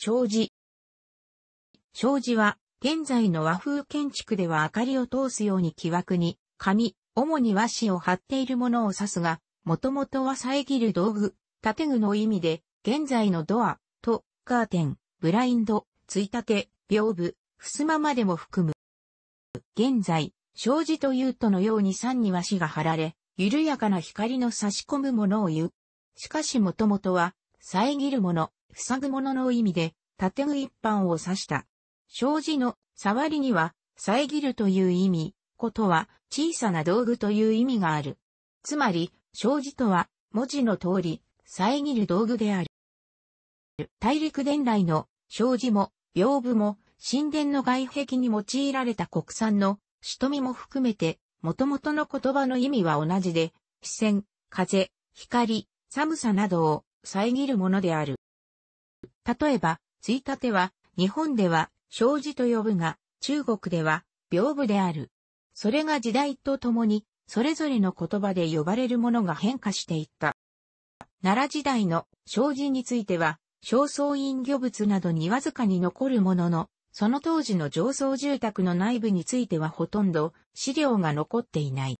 障子。障子は、現在の和風建築では明かりを通すように木枠に、紙、主に和紙を貼っているものを指すが、もともとは遮る道具、建具の意味で、現在のドア、と、カーテン、ブラインド、ついたて、屏風、襖までも含む。現在、障子というとのように三に和紙が貼られ、緩やかな光の差し込むものを言う。しかしもともとは、遮るもの、塞ぐものの意味で、建具一般を指した。障子の触りには、遮るという意味、ことは小さな道具という意味がある。つまり、障子とは、文字の通り、遮る道具である。大陸伝来の障子も、屏風も、神殿の外壁に用いられた国産の、仕も含めて、元々の言葉の意味は同じで、視線、風、光、寒さなどを遮るものである。例えば、ついたては、日本では、障子と呼ぶが、中国では、屏風である。それが時代とともに、それぞれの言葉で呼ばれるものが変化していった。奈良時代の障子については、焦燥院魚物などにわずかに残るものの、その当時の上層住宅の内部についてはほとんど資料が残っていない。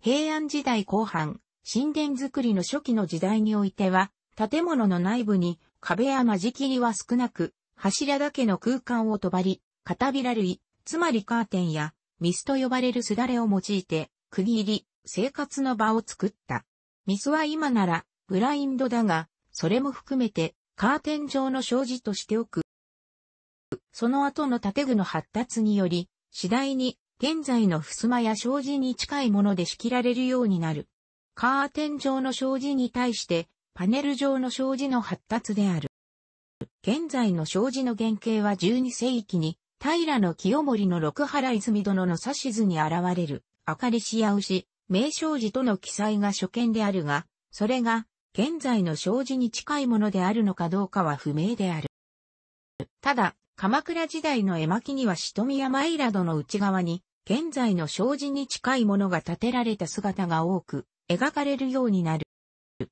平安時代後半、神殿作りの初期の時代においては、建物の内部に壁や間仕切りは少なく、柱だけの空間をとばり、片びら類、つまりカーテンや、ミスと呼ばれるすだれを用いて、区切り、生活の場を作った。ミスは今なら、ブラインドだが、それも含めて、カーテン状の障子としておく。その後の建具の発達により、次第に、現在の襖や障子に近いもので仕切られるようになる。カーテン状の障子に対して、パネル上の障子の発達である。現在の障子の原型は12世紀に、平清盛の六原泉殿の指図に現れる、かりしシう牛、名障子との記載が初見であるが、それが、現在の障子に近いものであるのかどうかは不明である。ただ、鎌倉時代の絵巻には仕宮などの内側に、現在の障子に近いものが建てられた姿が多く、描かれるようになる。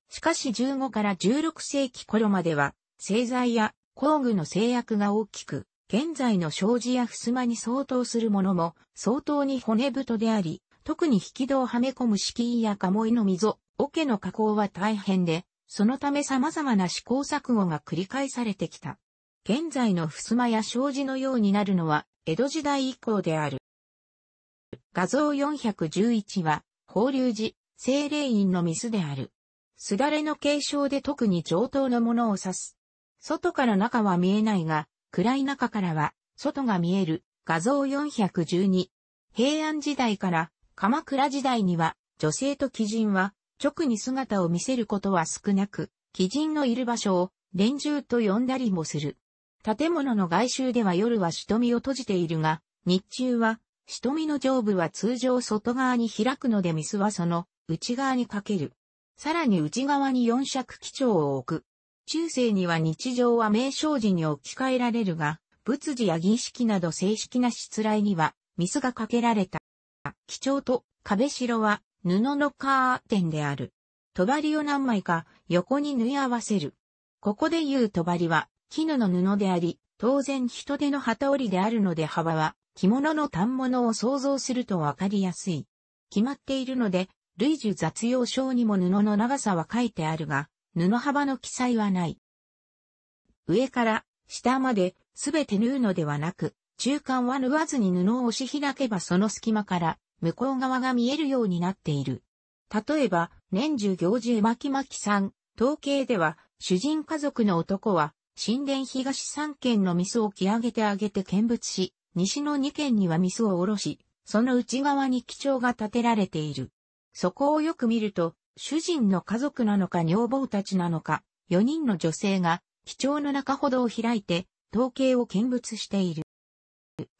しかし15から16世紀頃までは、製材や工具の制約が大きく、現在の障子や襖に相当するものも相当に骨太であり、特に引き戸をはめ込む敷居や鴨居の溝、桶の加工は大変で、そのため様々な試行錯誤が繰り返されてきた。現在の襖や障子のようになるのは江戸時代以降である。画像411は、法隆寺、精霊院のミスである。すだれの継承で特に上等のものを指す。外から中は見えないが、暗い中からは、外が見える、画像412。平安時代から、鎌倉時代には、女性と貴人は、直に姿を見せることは少なく、貴人のいる場所を、連中と呼んだりもする。建物の外周では夜は瞳を閉じているが、日中は、瞳の上部は通常外側に開くので水はその内側にかける。さらに内側に四尺基調を置く。中世には日常は名称時に置き換えられるが、仏事や儀式など正式な失礼には、ミスがかけられた。基調と壁白は布のカーテンである。帳を何枚か横に縫い合わせる。ここで言う帳は絹の布であり、当然人手の旗織りであるので幅は着物の反物を想像するとわかりやすい。決まっているので、類似雑用書にも布の長さは書いてあるが、布幅の記載はない。上から下まで全て縫うのではなく、中間は縫わずに布を押し開けばその隙間から向こう側が見えるようになっている。例えば、年中行事巻巻さん、統計では、主人家族の男は、神殿東三軒のミスを着上げてあげて見物し、西の二軒にはミスを下ろし、その内側に基調が建てられている。そこをよく見ると、主人の家族なのか女房たちなのか、4人の女性が、貴重の中ほどを開いて、統計を見物している。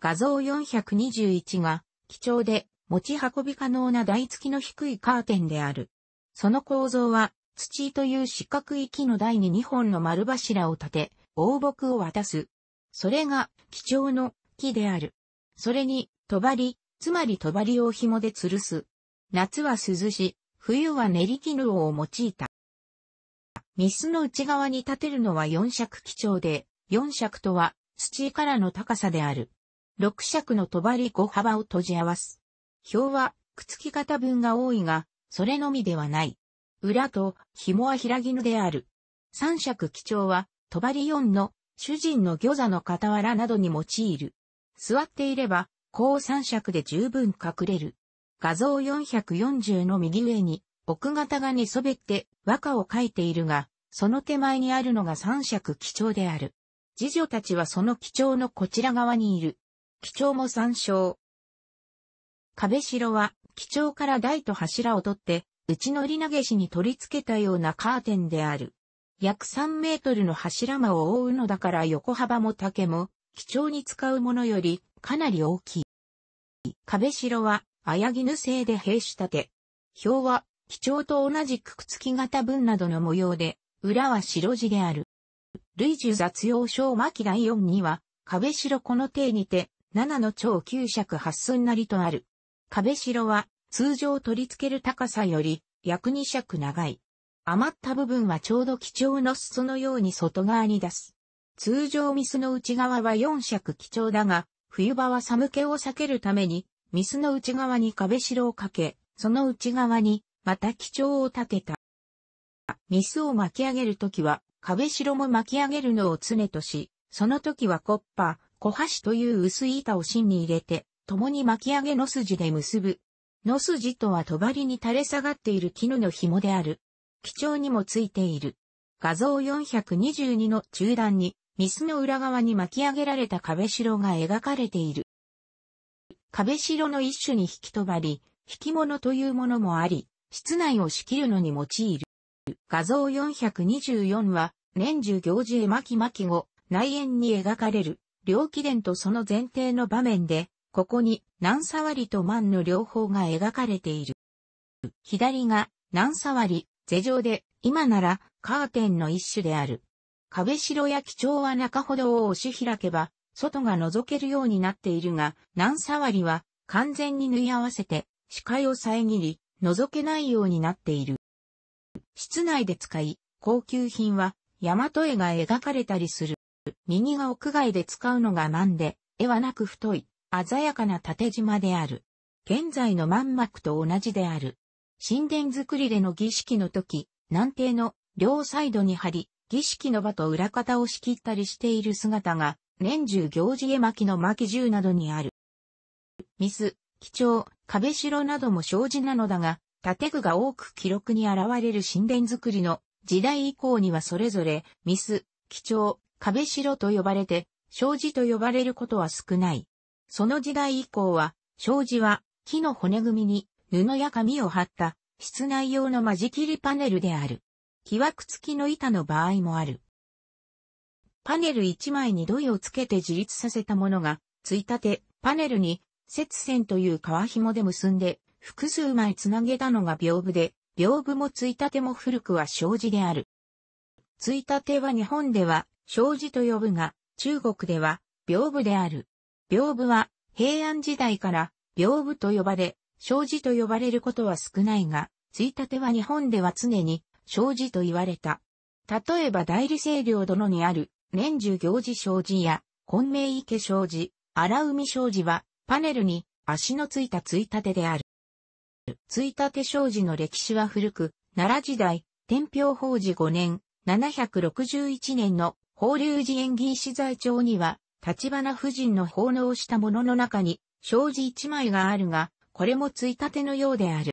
画像421が、貴重で、持ち運び可能な台付きの低いカーテンである。その構造は、土という四角い木の台に2本の丸柱を立て、大木を渡す。それが、貴重の木である。それに、とばり、つまりとばりを紐で吊るす。夏は涼し、冬は練り絹を用いた。ミスの内側に立てるのは四尺基調で、四尺とは土からの高さである。六尺の帳五幅を閉じ合わす。表はくっつき方分が多いが、それのみではない。裏と紐は平絹である。三尺基調は、帳四の主人の餃座の傍らなどに用いる。座っていれば、高三尺で十分隠れる。画像440の右上に、奥方が寝そべって和歌を書いているが、その手前にあるのが三尺貴重である。次女たちはその貴重のこちら側にいる。貴重も参照。壁城は、貴重から台と柱を取って、内乗り投げしに取り付けたようなカーテンである。約3メートルの柱間を覆うのだから横幅も竹も、貴重に使うものよりかなり大きい。壁城は綾絹製で兵士立て。表は、基調と同じくくつき型文などの模様で、裏は白地である。類樹雑用小巻第四には、壁白この底にて、七の長九尺八寸なりとある。壁白は、通常取り付ける高さより、約2尺長い。余った部分はちょうど基調の裾のように外側に出す。通常ミスの内側は4尺基調だが、冬場は寒気を避けるために、ミスの内側に壁白をかけ、その内側に、また基調を立てた。ミスを巻き上げるときは、壁白も巻き上げるのを常とし、その時はコッパ、小箸という薄い板を芯に入れて、共に巻き上げの筋で結ぶ。の筋とは帳に垂れ下がっている絹の紐である。基調にもついている。画像422の中段に、ミスの裏側に巻き上げられた壁白が描かれている。壁白の一種に引き止まり、引き物というものもあり、室内を仕切るのに用いる。画像424は、年中行事絵巻巻後、内縁に描かれる、両貴殿とその前提の場面で、ここに、南沢りと万の両方が描かれている。左が、南沢り、世上で、今なら、カーテンの一種である。壁白や貴重は中ほどを押し開けば、外が覗けるようになっているが、難触りは完全に縫い合わせて視界を遮り、覗けないようになっている。室内で使い、高級品は、大和絵が描かれたりする。右が屋外で使うのが万で、絵はなく太い、鮮やかな縦縞である。現在の万幕と同じである。神殿作りでの儀式の時、南帝の両サイドに張り、儀式の場と裏方を仕切ったりしている姿が年中行事絵巻の巻銃などにある。ミス、基調、壁城なども障子なのだが、建具が多く記録に現れる神殿作りの時代以降にはそれぞれ、ミス、基調、壁城と呼ばれて、障子と呼ばれることは少ない。その時代以降は、障子は木の骨組みに布や紙を貼った室内用の間仕切りパネルである。木枠付きの板の場合もある。パネル1枚に土位をつけて自立させたものが、ついたて、パネルに、節線という革紐で結んで、複数枚つなげたのが屏風で、屏風もついたても古くは障子である。ついたては日本では、障子と呼ぶが、中国では、屏風である。屏風は、平安時代から、屏風と呼ばれ、障子と呼ばれることは少ないが、ついたては日本では常に、障子と言われた。例えば大理清領殿にある、年中行事障子や、本命池障子、荒海障子は、パネルに足のついたついたてである。ついたて障子の歴史は古く、奈良時代、天平法事5年、761年の法隆寺縁起石材帳には、立花夫人の奉納したものの中に、障子一枚があるが、これもついたてのようである。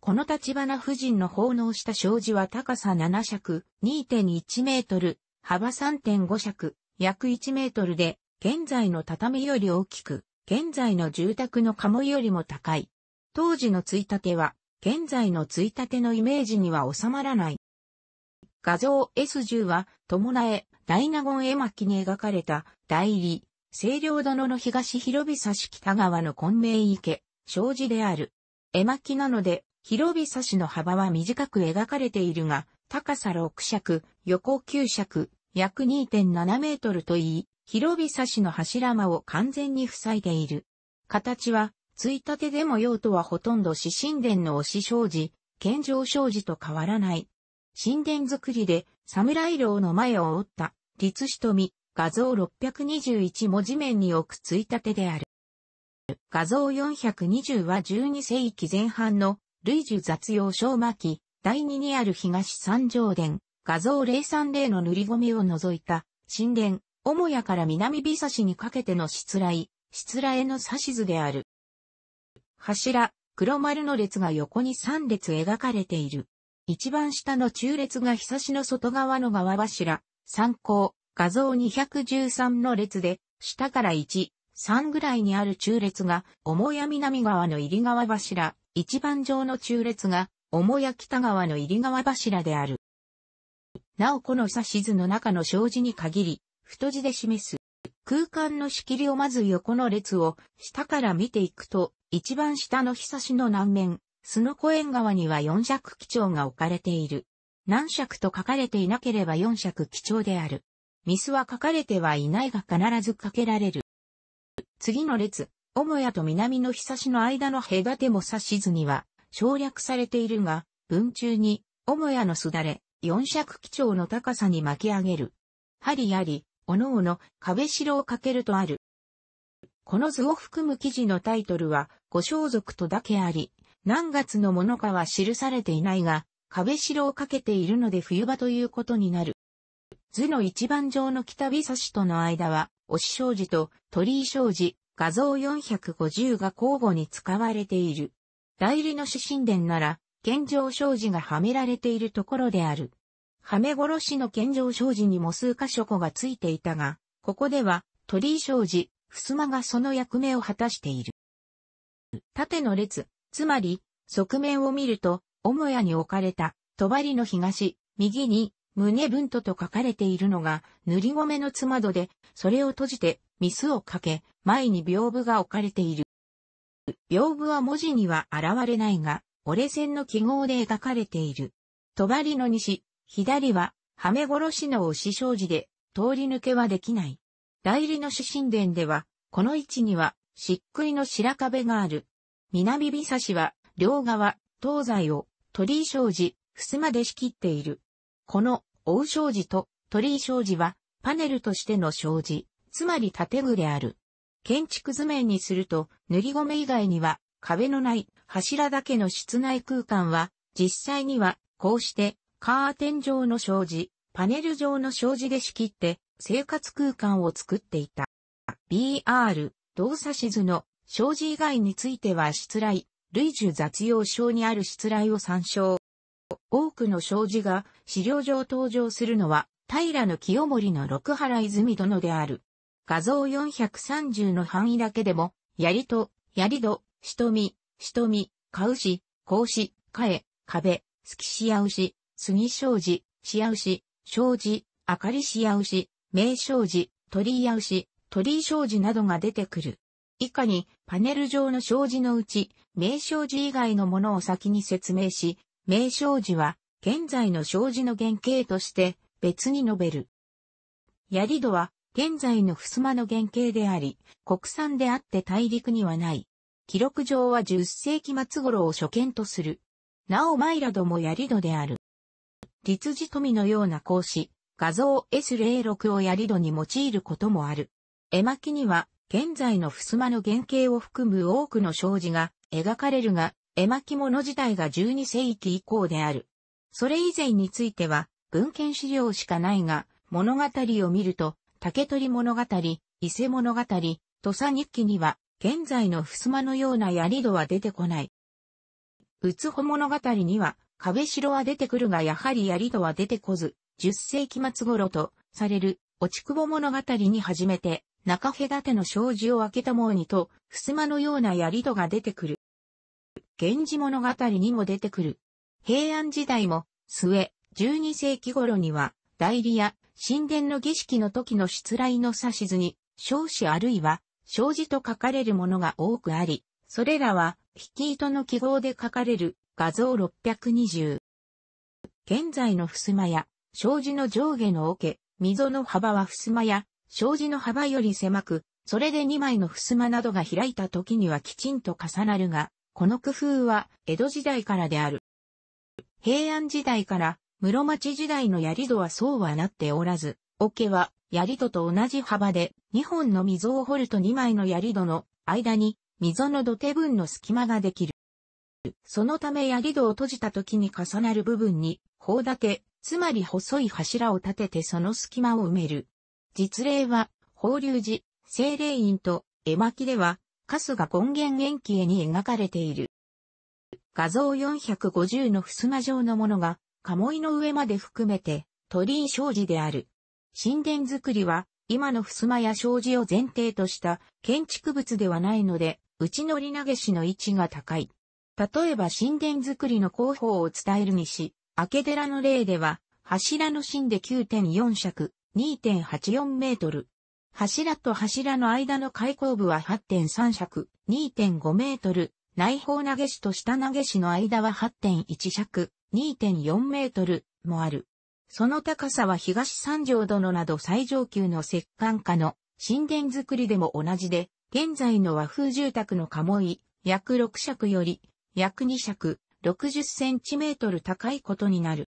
この立花夫人の奉納した障子は高さ7尺、2.1メートル、幅3.5尺、約1メートルで、現在の畳より大きく、現在の住宅の鴨よりも高い。当時のついたては、現在のついたてのイメージには収まらない。画像 S10 は、伴え、大納言絵巻に描かれた、大理、清涼殿の東広尾差し北川の混迷池、障子である。絵巻なので、広尾差しの幅は短く描かれているが、高さ6尺、横9尺、約2.7メートルといい、広尾差しの柱間を完全に塞いでいる。形は、ついたてでも用途はほとんど死神殿の押し障子、健常障子と変わらない。神殿作りで、侍楼の前を折った、立と富、画像621文字面に置くついたてである。画像420は12世紀前半の、類樹雑用小巻、第2にある東三条殿、画像030の塗り込みを除いた、神殿、母屋から南美差しにかけての失礼、失礼の指図である。柱、黒丸の列が横に3列描かれている。一番下の中列が日差しの外側の側柱、参考、画像213の列で、下から1、3ぐらいにある中列が、母屋南側の入り側柱、一番上の中列が、母屋北側の入り側柱である。なおこの指図の中の障子に限り、太字で示す。空間の仕切りをまず横の列を下から見ていくと、一番下の日差しの南面、スノコ縁側には四尺基調が置かれている。何尺と書かれていなければ四尺基調である。ミスは書かれてはいないが必ずかけられる。次の列、母屋と南の日差しの間の隔ても指図には省略されているが、文中に母屋のすだれ、四尺基調の高さに巻き上げる。針あり、おのおの、壁白をかけるとある。この図を含む記事のタイトルは、ご装束とだけあり、何月のものかは記されていないが、壁白をかけているので冬場ということになる。図の一番上の北日差しとの間は、押し障子と鳥居障子、画像450が交互に使われている。代理の指針殿なら、現状障子がはめられているところである。はめ殺しの健常商事にも数箇所庫がついていたが、ここでは鳥居商事、襖がその役目を果たしている。縦の列、つまり、側面を見ると、母屋に置かれた、帳の東、右に、胸分とと書かれているのが、塗り米のつまどで、それを閉じて、ミスをかけ、前に屏風が置かれている。屏風は文字には現れないが、折れ線の記号で描かれている。帳の西、左は、はめ殺しの押し障子で、通り抜けはできない。代理の主神殿では、この位置には、漆喰の白壁がある。南美差しは、両側、東西を、鳥居障子、襖で仕切っている。この、大障子と鳥居障子は、パネルとしての障子、つまり建具である。建築図面にすると、塗り米以外には、壁のない、柱だけの室内空間は、実際には、こうして、カーテン状の障子、パネル状の障子で仕切って生活空間を作っていた。BR、動作シ図の障子以外については失礼、類樹雑用症にある失礼を参照。多くの障子が資料上登場するのは平清盛の六原泉殿である。画像430の範囲だけでも、槍と、槍戸、瞳、瞳、み、かうし、格子、かえ、壁、すきしやうし、杉障子、白牛、障子、明かり白牛、名障子、鳥屋牛、鳥居障子などが出てくる。以下に、パネル上の障子のうち、名障子以外のものを先に説明し、名障子は、現在の障子の原型として、別に述べる。槍戸は、現在の襖の原型であり、国産であって大陸にはない。記録上は10世紀末頃を初見とする。なおマイラドも槍戸である。立字富のような格子、画像 S06 をやり戸に用いることもある。絵巻には、現在の襖の原型を含む多くの障子が描かれるが、絵巻物自体が12世紀以降である。それ以前については、文献資料しかないが、物語を見ると、竹取物語、伊勢物語、土佐日記には、現在の襖のような槍戸は出てこない。うつほ物語には、壁城は出てくるがやはり槍戸は出てこず、10世紀末頃とされる、落ち窪物語に初めて、中隔ての障子を開けたもうにと、襖のような槍戸が出てくる。源氏物語にも出てくる。平安時代も、末、12世紀頃には、代理や神殿の儀式の時の出来の指図に、少子あるいは、障子と書かれるものが多くあり、それらは、引き糸の記号で書かれる画像620。現在の襖や、障子の上下の桶、溝の幅は襖や、障子の幅より狭く、それで2枚の襖などが開いた時にはきちんと重なるが、この工夫は江戸時代からである。平安時代から室町時代の槍戸はそうはなっておらず、桶は槍戸と同じ幅で2本の溝を掘ると2枚の槍戸の間に溝の土手分の隙間ができる。そのため槍戸を閉じた時に重なる部分に、砲立て、つまり細い柱を立ててその隙間を埋める。実例は、法隆寺、精霊院と絵巻では、春日根源延期絵に描かれている。画像450の襖状のものが、鴨居の上まで含めて、鳥居障子である。神殿作りは、今の襖や障子を前提とした建築物ではないので、内乗り投げしの位置が高い。例えば神殿作りの広報を伝えるにし、明け寺の例では、柱の芯で9.4尺、2.84メートル。柱と柱の間の開口部は8.3尺、2.5メートル。内方投げ師と下投げ師の間は8.1尺、2.4メートルもある。その高さは東三条殿など最上級の石棺家の神殿作りでも同じで、現在の和風住宅の鴨居、約6尺より約2尺、60センチメートル高いことになる。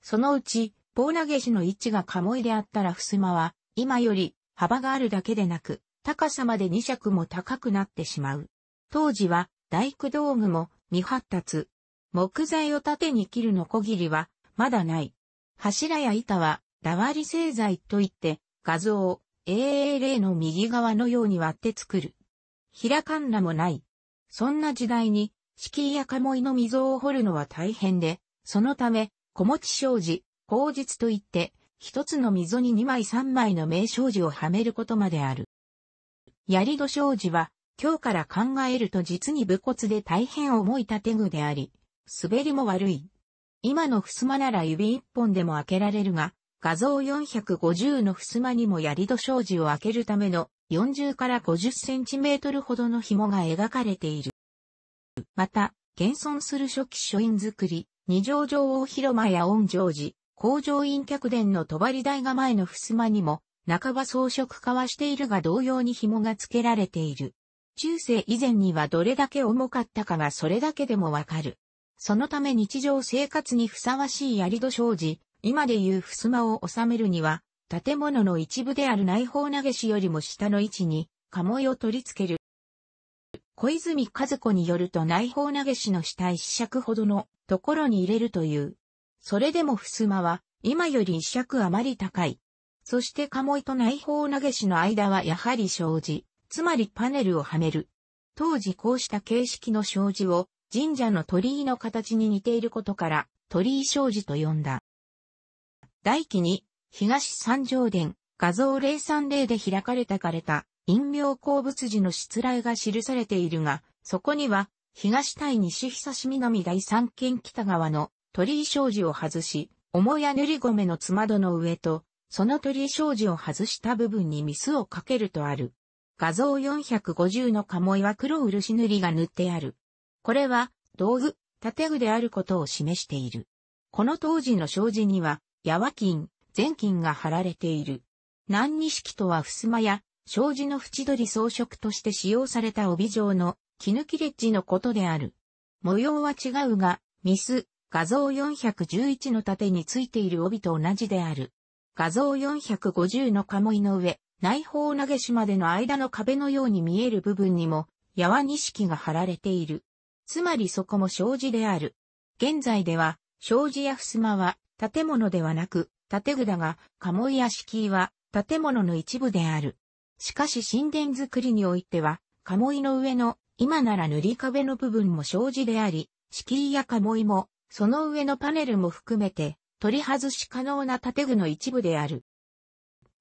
そのうち、棒投げしの位置が鴨居であったら襖は、今より幅があるだけでなく、高さまで2尺も高くなってしまう。当時は、大工道具も未発達。木材を縦に切るのこぎりは、まだない。柱や板は、だわり製材といって、画像を AAL の右側のように割って作る。平かんらもない。そんな時代に、敷や鴨居の溝を掘るのは大変で、そのため、小持障子、口実といって、一つの溝に二枚三枚の名障子をはめることまである。槍戸障子は、今日から考えると実に武骨で大変重い建具であり、滑りも悪い。今の襖なら指一本でも開けられるが、画像450の襖にも槍戸障子を開けるための40から50センチメートルほどの紐が描かれている。また、現存する初期書院作り、二条城大広間や恩城寺、工場院客殿の帳台が前の襖にも、半ば装飾化はしているが同様に紐が付けられている。中世以前にはどれだけ重かったかがそれだけでもわかる。そのため日常生活にふさわしい槍戸障子、今でいう襖を収めるには、建物の一部である内方投げしよりも下の位置に、鴨居を取り付ける小泉和子によると内包投げしの死体一尺ほどのところに入れるという。それでも襖は今より一尺余り高い。そして鴨居と内包投げしの間はやはり障子、つまりパネルをはめる。当時こうした形式の障子を神社の鳥居の形に似ていることから鳥居障子と呼んだ。大期に東三条殿画像030で開かれたかれた陰陽鉱物寺の失礼が記されているが、そこには、東対西久し南第三県北側の鳥居障子を外し、重屋塗り米のつまどの上と、その鳥居障子を外した部分にミスをかけるとある。画像450の鴨居は黒漆塗りが塗ってある。これは、道具、建具であることを示している。この当時の障子には、八和金、全金が貼られている。南錦とは襖や障子の縁取り装飾として使用された帯状の絹切れ地のことである。模様は違うが、ミス、画像411の盾についている帯と同じである。画像450の鴨居の上、内方投げしまでの間の壁のように見える部分にも、矢和錦が貼られている。つまりそこも障子である。現在では、障子や襖は建物ではなく、建具だが、鴨居や敷居は建物の一部である。しかし神殿作りにおいては、鴨居の上の、今なら塗り壁の部分も障子であり、敷居や鴨居も、その上のパネルも含めて、取り外し可能な建具の一部である。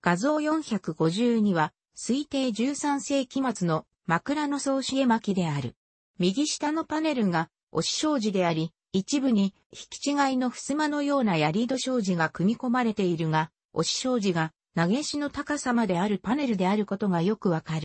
画像452は、推定13世紀末の枕草子絵巻である。右下のパネルが、押し障子であり、一部に、引き違いの襖のような槍戸障子が組み込まれているが、押し障子が、投げしの高さまであるパネルであることがよくわかる。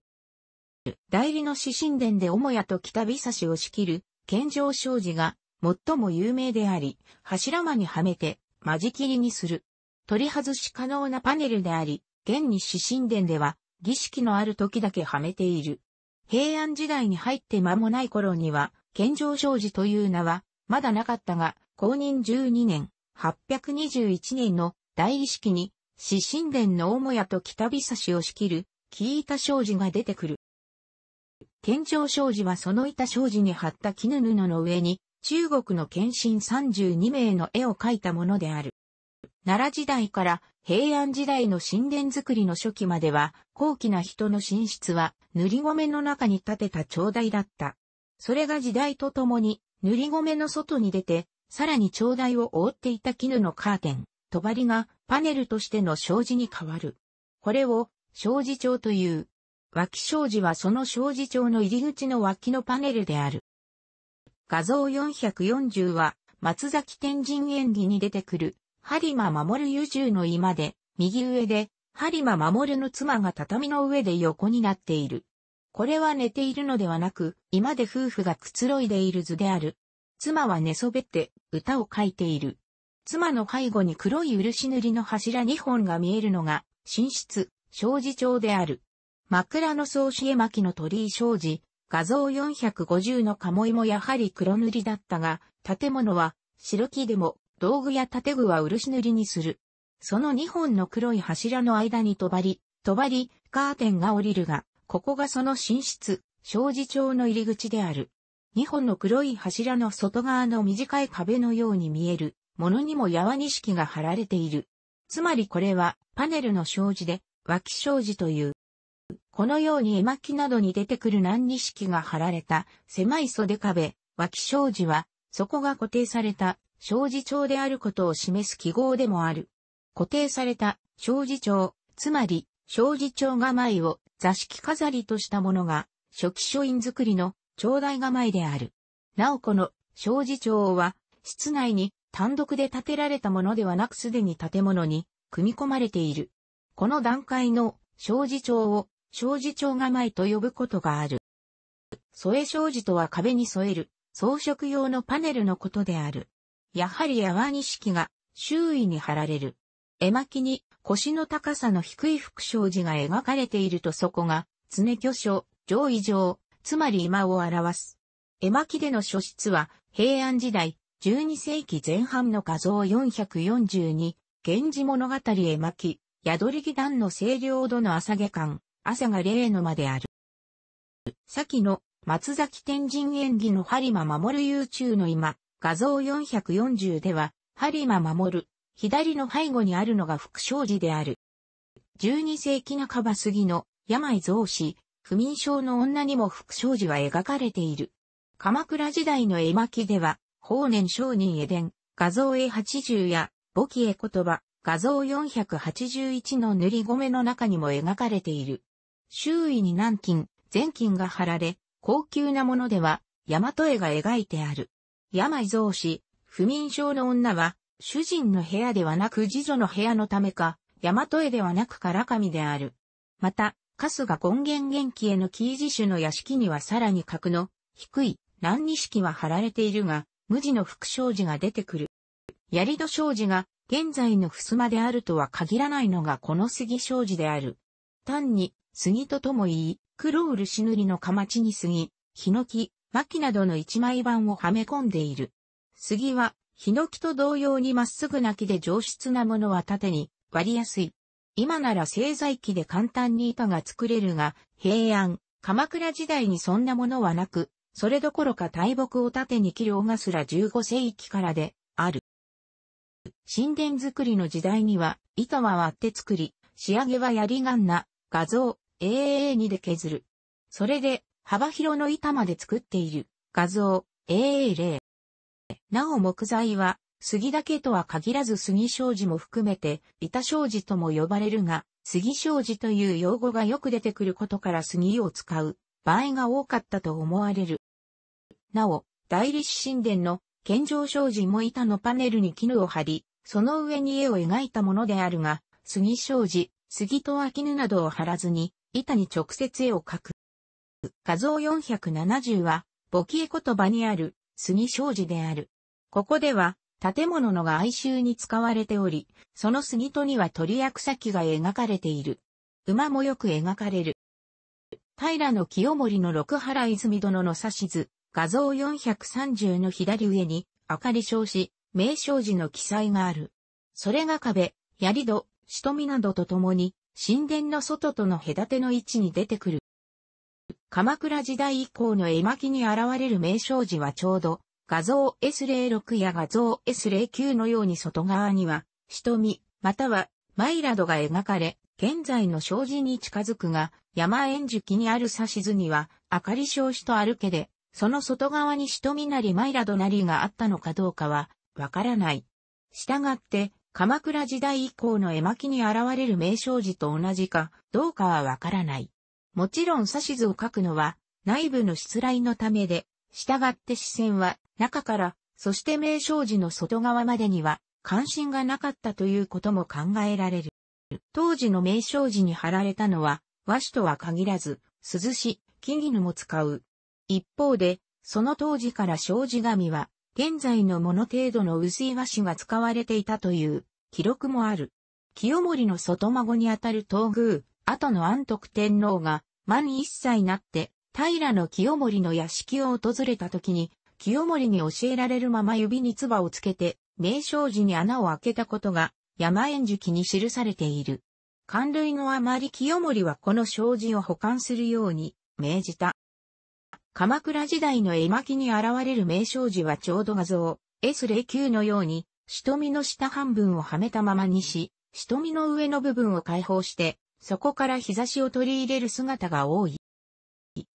代理の指神殿で母屋と北日差しを仕切る、健常障子が、最も有名であり、柱間にはめて、間仕切りにする。取り外し可能なパネルであり、現に指神殿では、儀式のある時だけはめている。平安時代に入って間もない頃には、健常障子という名は、まだなかったが、公認12年、821年の大儀式に、四神殿の母屋と北日差しを仕切る、木板障子が出てくる。天井障子はその板障子に貼った絹布の上に、中国の献身32名の絵を描いたものである。奈良時代から平安時代の神殿作りの初期までは、高貴な人の寝室は、塗り米の中に建てた長台だった。それが時代とともに、塗り米の外に出て、さらに長台を覆っていた絹のカーテン、帳がパネルとしての障子に変わる。これを障子帳という。脇障子はその障子帳の入り口の脇のパネルである。画像440は松崎天神演技に出てくる、播磨守ゆ中の居間で、右上で、播磨守の妻が畳の上で横になっている。これは寝ているのではなく、居間で夫婦がくつろいでいる図である。妻は寝そべって歌を書いている。妻の背後に黒い漆塗りの柱2本が見えるのが、寝室、障子帳である。枕草子絵巻の鳥居障子、画像450の鴨居もやはり黒塗りだったが、建物は白木でも道具や建具は漆塗りにする。その2本の黒い柱の間にとばり、とばり、カーテンが降りるが、ここがその寝室、障子帳の入り口である。2本の黒い柱の外側の短い壁のように見えるものにも八和錦が貼られている。つまりこれはパネルの障子で脇障子という。このように絵巻などに出てくる難錦が貼られた狭い袖壁、脇障子は、そこが固定された障子帳であることを示す記号でもある。固定された障子帳、つまり障子帳構えを座敷飾りとしたものが、初期書院作りの頂戴構えである。なおこの障子帳は、室内に単独で建てられたものではなくすでに建物に組み込まれている。この段階の障子帳を障子帳構えと呼ぶことがある。添え障子とは壁に添える装飾用のパネルのことである。やはりに錦が周囲に貼られる。絵巻に腰の高さの低い副障子が描かれているとそこが常巨所、上位上、つまり今を表す。絵巻での書室は平安時代、12世紀前半の画像442、源氏物語絵巻、宿り木団の清涼度の朝下巻、朝が例の間である。先の松崎天神演技の播磨守る優中の今、画像440では、播磨守、る、左の背後にあるのが副祥寺である。12世紀半ば過ぎの病増し不眠症の女にも副祥寺は描かれている。鎌倉時代の絵巻では、法年商人絵伝、画像絵80や、簿記絵言葉、画像481の塗り米の中にも描かれている。周囲に南京、全金が貼られ、高級なものでは、大和絵が描いてある。病増し、不眠症の女は、主人の部屋ではなく次女の部屋のためか、大和絵ではなくかかみである。また、春日根源元気へのキー自主の屋敷にはさらに格の低い二錦は貼られているが、無地の副障子が出てくる。槍戸障子が現在の襖であるとは限らないのがこの杉障子である。単に杉ととも言い、黒漆塗りの地に杉、ヒノキ、薪などの一枚板をはめ込んでいる。杉は、ヒノキと同様にまっすぐな木で上質なものは縦に割りやすい。今なら製材機で簡単に板が作れるが、平安、鎌倉時代にそんなものはなく、それどころか大木を縦に切るオガスラ15世紀からで、ある。神殿作りの時代には、板は割って作り、仕上げはやりがんな、画像、AA2 で削る。それで、幅広の板まで作っている、画像、AA0。なお木材は、杉だけとは限らず杉障子も含めて、板障子とも呼ばれるが、杉障子という用語がよく出てくることから杉を使う場合が多かったと思われる。なお、大理士神殿の献上障子も板のパネルに絹を貼り、その上に絵を描いたものであるが、杉障子、杉と秋絹などを貼らずに、板に直接絵を描く。画像470は、簿記言葉にある、杉障子である。ここでは、建物のが哀愁に使われており、その杉戸には鳥や草木が描かれている。馬もよく描かれる。平清盛の六原泉殿の指図、画像430の左上に、明かり障子、名称時の記載がある。それが壁、槍戸、仕富などとともに、神殿の外との隔ての位置に出てくる。鎌倉時代以降の絵巻に現れる名称時はちょうど、画像 S06 や画像 S09 のように外側には、仕富、または、マイラドが描かれ、現在の障子に近づくが、山円樹にある指図には、明かり障子と歩けで、その外側に瞳なりマイラドなりがあったのかどうかは、わからない。したがって、鎌倉時代以降の絵巻に現れる名称字と同じか、どうかはわからない。もちろん指図を書くのは、内部の失礼のためで、したがって視線は、中から、そして名称字の外側までには、関心がなかったということも考えられる。当時の名称字に貼られたのは、和紙とは限らず、涼し、木々のも使う、一方で、その当時から障子紙は、現在のもの程度の薄い和紙が使われていたという記録もある。清盛の外孫にあたる東宮、後の安徳天皇が万一歳になって平の清盛の屋敷を訪れた時に、清盛に教えられるまま指に唾をつけて、名称時に穴を開けたことが、山園樹記に記されている。寒類のあまり清盛はこの障子を保管するように命じた。鎌倉時代の絵巻に現れる名称字はちょうど画像 S09 のように、瞳の下半分をはめたままにし、瞳の上の部分を解放して、そこから日差しを取り入れる姿が多い。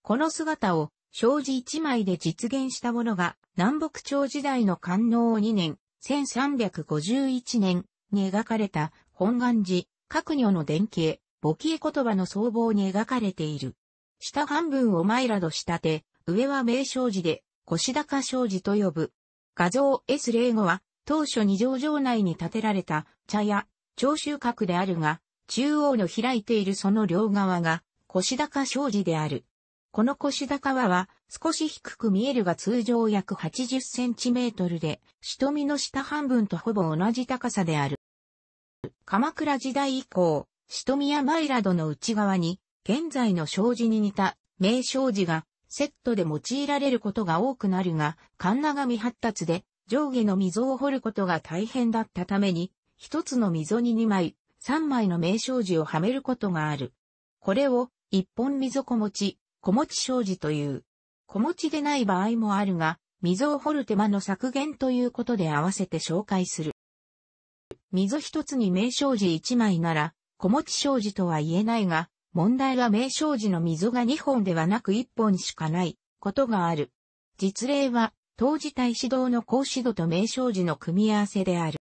この姿を、障子一枚で実現したものが、南北朝時代の観音を2年、1351年に描かれた本願寺、各女の伝形、母系言葉の総合に描かれている。下半分をマイラドしたて、上は名称寺で、腰高商寺と呼ぶ。画像 S05 は、当初二条城内に建てられた茶屋、長州閣であるが、中央の開いているその両側が、腰高商寺である。この腰高はは、少し低く見えるが通常約80センチメートルで、瞳の下半分とほぼ同じ高さである。鎌倉時代以降、瞳や前などの内側に、現在の障子に似た名障子がセットで用いられることが多くなるが、カンナが未発達で上下の溝を掘ることが大変だったために、一つの溝に2枚、3枚の名称字をはめることがある。これを一本溝小持ち、小持ち障子という。小持ちでない場合もあるが、溝を掘る手間の削減ということで合わせて紹介する。溝一つに名称字1枚なら、小持ち障子とは言えないが、問題は名称時の溝が2本ではなく1本しかないことがある。実例は、当時対指導の格子度と名称時の組み合わせである。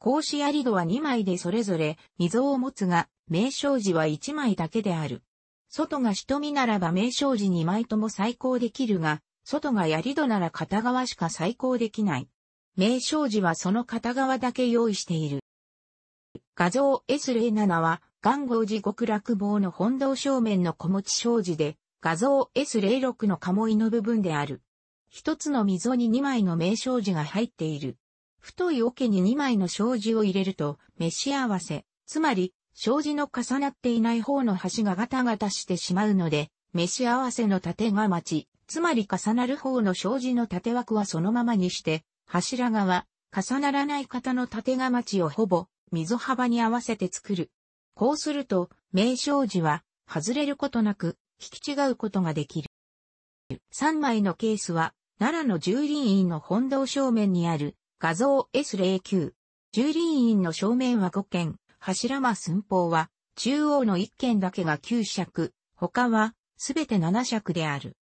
格子やり度は2枚でそれぞれ溝を持つが、名称時は1枚だけである。外が瞳ならば名称時2枚とも再行できるが、外がやり度なら片側しか再行できない。名称時はその片側だけ用意している。画像 S07 は元号寺極楽坊の本堂正面の小持障子で、画像 S06 の鴨居の部分である。一つの溝に2枚の名障子が入っている。太い桶に2枚の障子を入れると、召し合わせ、つまり、障子の重なっていない方の端がガタガタしてしまうので、召し合わせの縦が待ち、つまり重なる方の障子の縦枠はそのままにして、柱側、重ならない方の縦が待ちをほぼ、溝幅に合わせて作る。こうすると、名称時は、外れることなく、引き違うことができる。3枚のケースは、奈良の従林院の本堂正面にある、画像 S09。従林院の正面は5件、柱間寸法は、中央の1件だけが9尺、他は、すべて7尺である。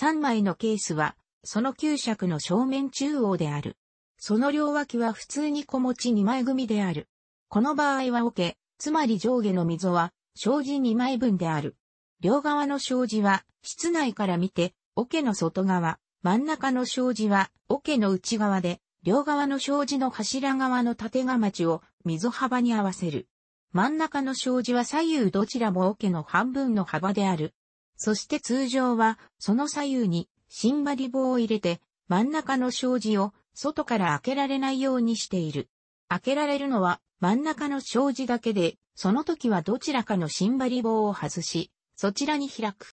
3枚のケースは、その9尺の正面中央である。その両脇は普通に小持ち2枚組である。この場合はオ、OK、ケ、つまり上下の溝は、障子2枚分である。両側の障子は、室内から見て、桶の外側、真ん中の障子は、桶の内側で、両側の障子の柱側の縦まちを溝幅に合わせる。真ん中の障子は左右どちらも桶の半分の幅である。そして通常は、その左右に、新張棒を入れて、真ん中の障子を外から開けられないようにしている。開けられるのは真ん中の障子だけで、その時はどちらかのシンバリ棒を外し、そちらに開く。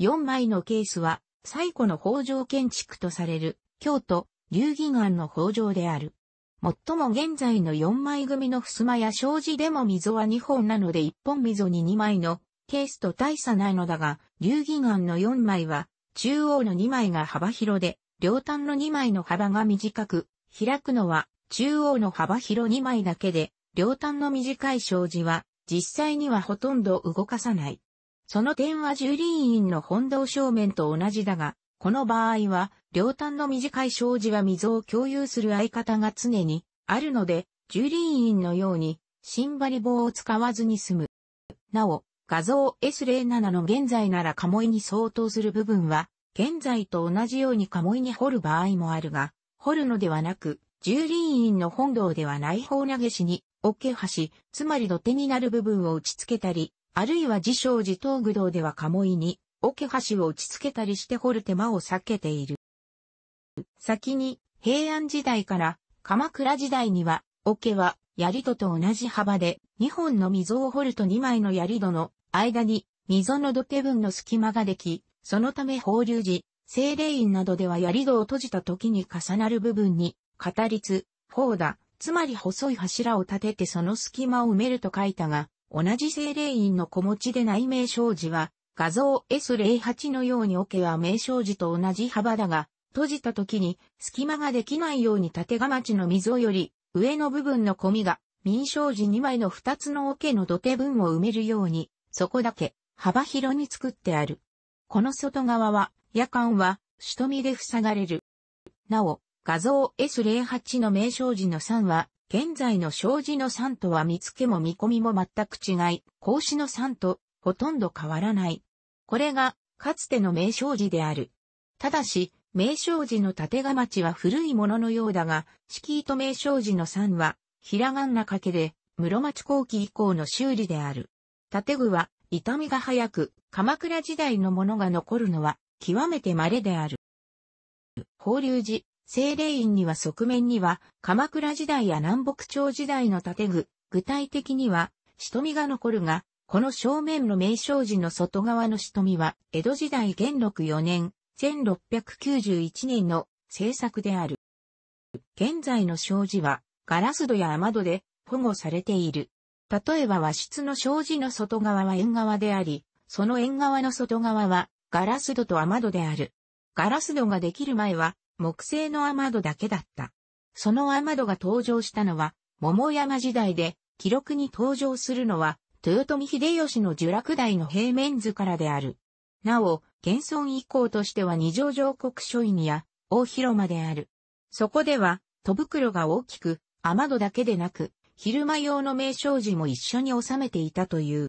4枚のケースは、最古の北条建築とされる、京都、流儀岩の北条である。最も現在の4枚組の襖や障子でも溝は2本なので1本溝に2枚のケースと大差ないのだが、流儀岩の4枚は、中央の2枚が幅広で、両端の2枚の幅が短く、開くのは中央の幅広2枚だけで、両端の短い障子は、実際にはほとんど動かさない。その点は従輪院の本堂正面と同じだが、この場合は、両端の短い障子は溝を共有する相方が常にあるので、従輪院のように、新張棒を使わずに済む。なお、画像 S07 の現在なら鴨居に相当する部分は、現在と同じように鴨居に掘る場合もあるが、掘るのではなく、従輪院の本堂では内包投げしに、桶橋、つまり土手になる部分を打ち付けたり、あるいは自称自東具堂では鴨居に、桶橋を打ち付けたりして掘る手間を避けている。先に、平安時代から鎌倉時代には、桶は槍戸と同じ幅で、2本の溝を掘ると2枚の槍戸の間に、溝の土手分の隙間ができ、そのため放流時、精霊院などでは槍戸を閉じた時に重なる部分に、語りつ、方だ、つまり細い柱を立ててその隙間を埋めると書いたが、同じ精霊院の小持ちで内名障子は、画像 S08 のように桶は名障子と同じ幅だが、閉じた時に隙間ができないように縦が町の溝より上の部分の込みが民障子2枚の2つの桶の土手分を埋めるように、そこだけ幅広に作ってある。この外側は、夜間は、仕留みで塞がれる。なお、画像 S08 の名称時の3は、現在の障子の3とは見つけも見込みも全く違い、格子の3とほとんど変わらない。これが、かつての名称時である。ただし、名称時の縦が町は古いもののようだが、敷居と名称時の3は、ひらがんなかけで、室町後期以降の修理である。建具は、痛みが早く、鎌倉時代のものが残るのは、極めて稀である。法隆寺、精霊院には側面には、鎌倉時代や南北朝時代の建具、具体的には、仕富が残るが、この正面の名称寺の外側の仕富は、江戸時代元禄4年、1691年の制作である。現在の障子は、ガラス戸や雨戸で保護されている。例えば和室の障子の外側は縁側であり、その縁側の外側はガラス戸と雨戸である。ガラス戸ができる前は木製の雨戸だけだった。その雨戸が登場したのは、桃山時代で、記録に登場するのは、豊臣秀吉の呪落台の平面図からである。なお、現存以降としては二条上国書院や大広間である。そこでは、戸袋が大きく、雨戸だけでなく、昼間用の名称時も一緒に収めていたという。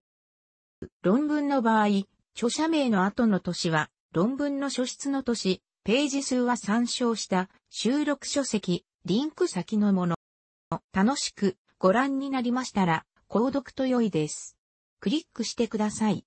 論文の場合、著者名の後の年は、論文の書室の年、ページ数は参照した収録書籍、リンク先のもの。楽しくご覧になりましたら、購読と良いです。クリックしてください。